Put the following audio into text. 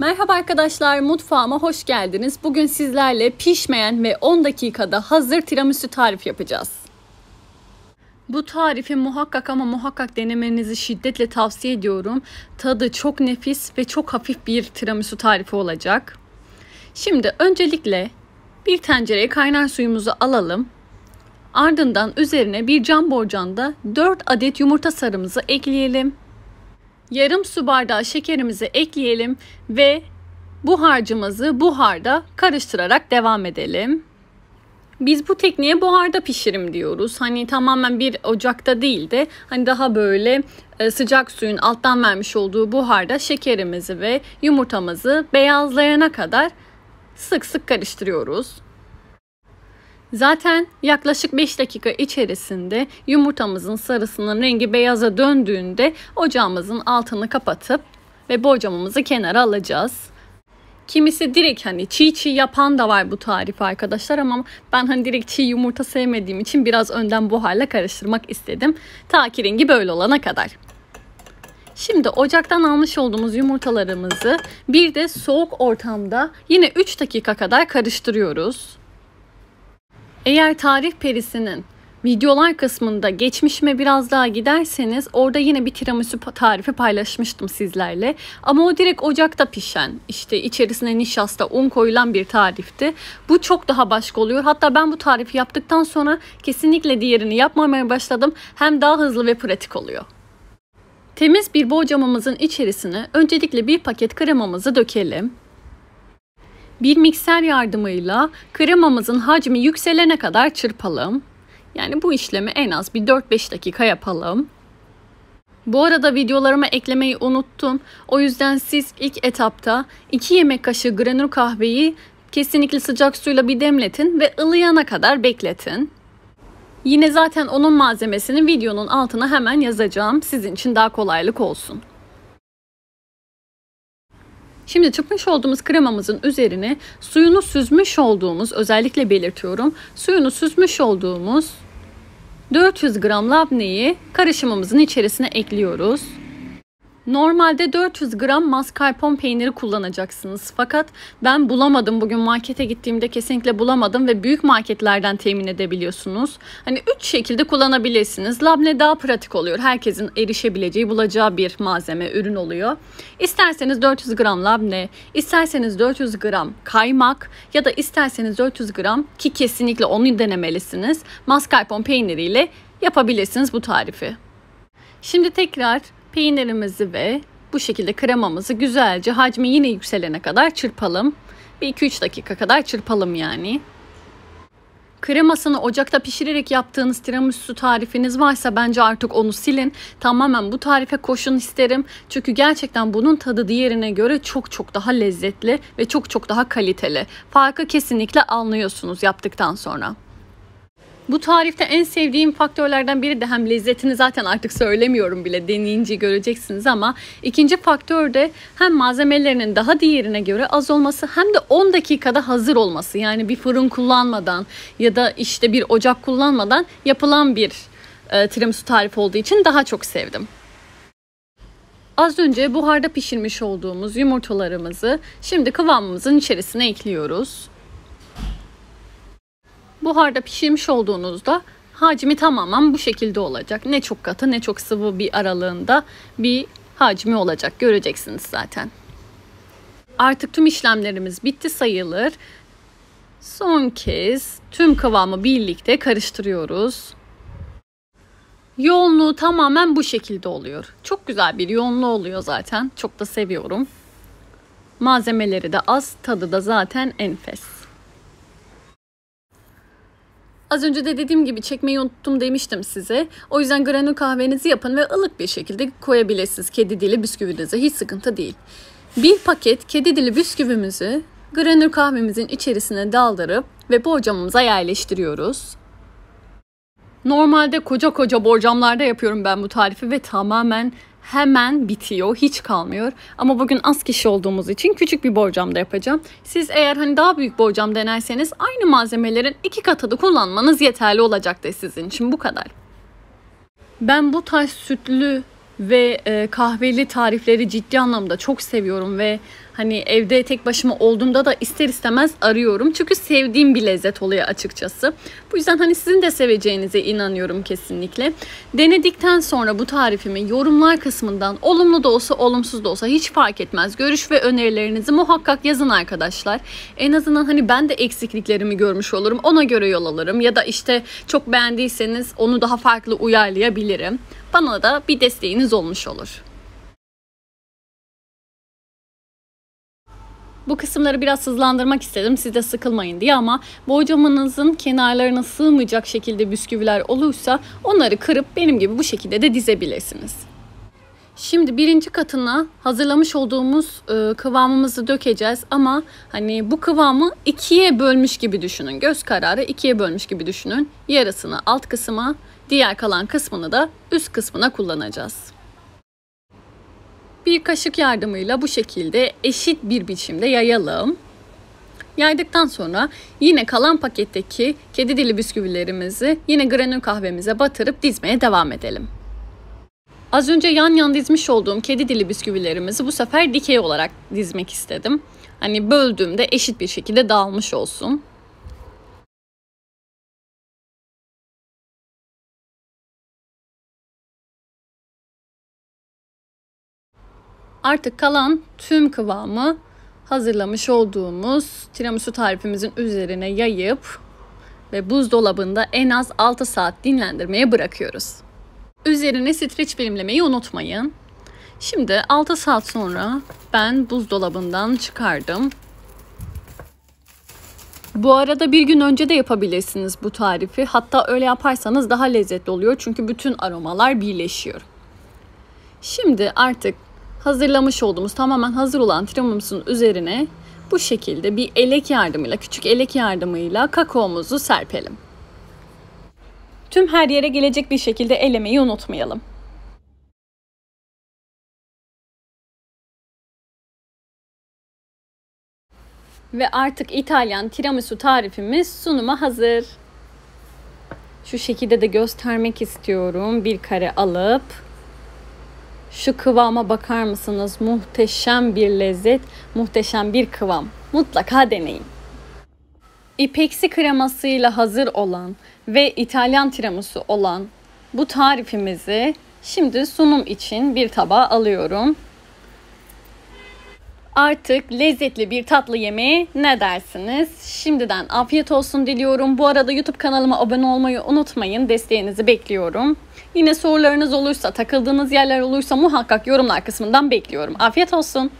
Merhaba arkadaşlar mutfağıma hoş geldiniz. Bugün sizlerle pişmeyen ve 10 dakikada hazır tiramisu tarif yapacağız. Bu tarifi muhakkak ama muhakkak denemenizi şiddetle tavsiye ediyorum. Tadı çok nefis ve çok hafif bir tiramisu tarifi olacak. Şimdi öncelikle bir tencereye kaynar suyumuzu alalım. Ardından üzerine bir cam borcanda 4 adet yumurta sarımızı ekleyelim yarım su bardağı şekerimizi ekleyelim ve bu harcımızı buharda karıştırarak devam edelim. Biz bu tekniğe buharda pişirim diyoruz. Hani tamamen bir ocakta değil de hani daha böyle e, sıcak suyun alttan vermiş olduğu buharda şekerimizi ve yumurtamızı beyazlayana kadar sık sık karıştırıyoruz. Zaten yaklaşık 5 dakika içerisinde yumurtamızın sarısının rengi beyaza döndüğünde ocağımızın altını kapatıp ve borcamımızı kenara alacağız. Kimisi direkt hani çiğ çiğ yapan da var bu tarif arkadaşlar ama ben hani direkt çiğ yumurta sevmediğim için biraz önden buharla karıştırmak istedim. Ta ki rengi böyle olana kadar. Şimdi ocaktan almış olduğumuz yumurtalarımızı bir de soğuk ortamda yine 3 dakika kadar karıştırıyoruz. Eğer tarih perisinin videolar kısmında geçmişime biraz daha giderseniz orada yine bir tiramisu tarifi paylaşmıştım sizlerle. Ama o direkt ocakta pişen işte içerisine nişasta un koyulan bir tarifti. Bu çok daha başka oluyor. Hatta ben bu tarifi yaptıktan sonra kesinlikle diğerini yapmamaya başladım. Hem daha hızlı ve pratik oluyor. Temiz bir borcamamızın içerisine öncelikle bir paket kremamızı dökelim. Bir mikser yardımıyla kremamızın hacmi yükselene kadar çırpalım. Yani bu işlemi en az bir 4-5 dakika yapalım. Bu arada videolarıma eklemeyi unuttum. O yüzden siz ilk etapta 2 yemek kaşığı granül kahveyi kesinlikle sıcak suyla bir demletin ve ılıyana kadar bekletin. Yine zaten onun malzemesini videonun altına hemen yazacağım. Sizin için daha kolaylık olsun. Şimdi çıkmış olduğumuz kremamızın üzerine suyunu süzmüş olduğumuz özellikle belirtiyorum. Suyunu süzmüş olduğumuz 400 gram labneyi karışımımızın içerisine ekliyoruz. Normalde 400 gram mascarpone peyniri kullanacaksınız. Fakat ben bulamadım. Bugün markete gittiğimde kesinlikle bulamadım ve büyük marketlerden temin edebiliyorsunuz. Hani 3 şekilde kullanabilirsiniz. Labne daha pratik oluyor. Herkesin erişebileceği, bulacağı bir malzeme, ürün oluyor. İsterseniz 400 gram labne, isterseniz 400 gram kaymak ya da isterseniz 400 gram ki kesinlikle onu denemelisiniz. Mascarpone peyniriyle yapabilirsiniz bu tarifi. Şimdi tekrar Peynirimizi ve bu şekilde kremamızı güzelce hacmi yine yükselene kadar çırpalım. Bir 2-3 dakika kadar çırpalım yani. Kremasını ocakta pişirerek yaptığınız tiramisu tarifiniz varsa bence artık onu silin. Tamamen bu tarife koşun isterim. Çünkü gerçekten bunun tadı diğerine göre çok çok daha lezzetli ve çok çok daha kaliteli. Farkı kesinlikle anlıyorsunuz yaptıktan sonra. Bu tarifte en sevdiğim faktörlerden biri de hem lezzetini zaten artık söylemiyorum bile deneyince göreceksiniz ama ikinci faktör de hem malzemelerinin daha diğerine göre az olması hem de 10 dakikada hazır olması. Yani bir fırın kullanmadan ya da işte bir ocak kullanmadan yapılan bir e, tiramisu tarifi olduğu için daha çok sevdim. Az önce buharda pişirmiş olduğumuz yumurtalarımızı şimdi kıvamımızın içerisine ekliyoruz. Buharda pişirmiş olduğunuzda hacmi tamamen bu şekilde olacak. Ne çok katı ne çok sıvı bir aralığında bir hacmi olacak. Göreceksiniz zaten. Artık tüm işlemlerimiz bitti sayılır. Son kez tüm kıvamı birlikte karıştırıyoruz. Yoğunluğu tamamen bu şekilde oluyor. Çok güzel bir yoğunluğu oluyor zaten. Çok da seviyorum. Malzemeleri de az, tadı da zaten enfes. Az önce de dediğim gibi çekmeyi unuttum demiştim size. O yüzden granül kahvenizi yapın ve ılık bir şekilde koyabilirsiniz kedi dili bisküvinizi. Hiç sıkıntı değil. Bir paket kedi dili bisküvimizi granül kahvemizin içerisine daldırıp ve borcamımıza yerleştiriyoruz. Normalde koca koca borcamlarda yapıyorum ben bu tarifi ve tamamen hemen bitiyor, hiç kalmıyor. Ama bugün az kişi olduğumuz için küçük bir borcamda yapacağım. Siz eğer hani daha büyük borcam denerseniz aynı malzemelerin iki katı da kullanmanız yeterli olacak olacaktır sizin için bu kadar. Ben bu tarz sütlü ve e, kahveli tarifleri ciddi anlamda çok seviyorum ve hani evde tek başıma olduğumda da ister istemez arıyorum. Çünkü sevdiğim bir lezzet oluyor açıkçası. Bu yüzden hani sizin de seveceğinize inanıyorum kesinlikle. Denedikten sonra bu tarifimi yorumlar kısmından olumlu da olsa olumsuz da olsa hiç fark etmez. Görüş ve önerilerinizi muhakkak yazın arkadaşlar. En azından hani ben de eksikliklerimi görmüş olurum. Ona göre yol alırım ya da işte çok beğendiyseniz onu daha farklı uyarlayabilirim. Bana da bir desteğiniz olmuş olur. Bu kısımları biraz hızlandırmak istedim siz de sıkılmayın diye ama borcamanızın kenarlarına sığmayacak şekilde bisküviler olursa onları kırıp benim gibi bu şekilde de dizebilirsiniz. Şimdi birinci katına hazırlamış olduğumuz e, kıvamımızı dökeceğiz ama hani bu kıvamı ikiye bölmüş gibi düşünün. Göz kararı ikiye bölmüş gibi düşünün. Yarısını alt kısma, diğer kalan kısmını da üst kısmına kullanacağız bir kaşık yardımıyla bu şekilde eşit bir biçimde yayalım. Yaydıktan sonra yine kalan paketteki kedi dili bisküvilerimizi yine granül kahvemize batırıp dizmeye devam edelim. Az önce yan yan dizmiş olduğum kedi dili bisküvilerimizi bu sefer dikey olarak dizmek istedim. Hani böldüğümde eşit bir şekilde dağılmış olsun. Artık kalan tüm kıvamı hazırlamış olduğumuz tiramisu tarifimizin üzerine yayıp ve buzdolabında en az 6 saat dinlendirmeye bırakıyoruz. Üzerine streç filmlemeyi unutmayın. Şimdi 6 saat sonra ben buzdolabından çıkardım. Bu arada bir gün önce de yapabilirsiniz bu tarifi. Hatta öyle yaparsanız daha lezzetli oluyor çünkü bütün aromalar birleşiyor. Şimdi artık hazırlamış olduğumuz tamamen hazır olan tiramisu'nun üzerine bu şekilde bir elek yardımıyla, küçük elek yardımıyla kakaomuzu serpelim. Tüm her yere gelecek bir şekilde elemeyi unutmayalım. Ve artık İtalyan tiramisu tarifimiz sunuma hazır. Şu şekilde de göstermek istiyorum. Bir kare alıp şu kıvama bakar mısınız? Muhteşem bir lezzet, muhteşem bir kıvam. Mutlaka deneyin. İpeksi kremasıyla hazır olan ve İtalyan tiramisu olan bu tarifimizi şimdi sunum için bir tabağa alıyorum. Artık lezzetli bir tatlı yemeği ne dersiniz? Şimdiden afiyet olsun diliyorum. Bu arada YouTube kanalıma abone olmayı unutmayın. Desteğinizi bekliyorum. Yine sorularınız olursa, takıldığınız yerler olursa muhakkak yorumlar kısmından bekliyorum. Afiyet olsun.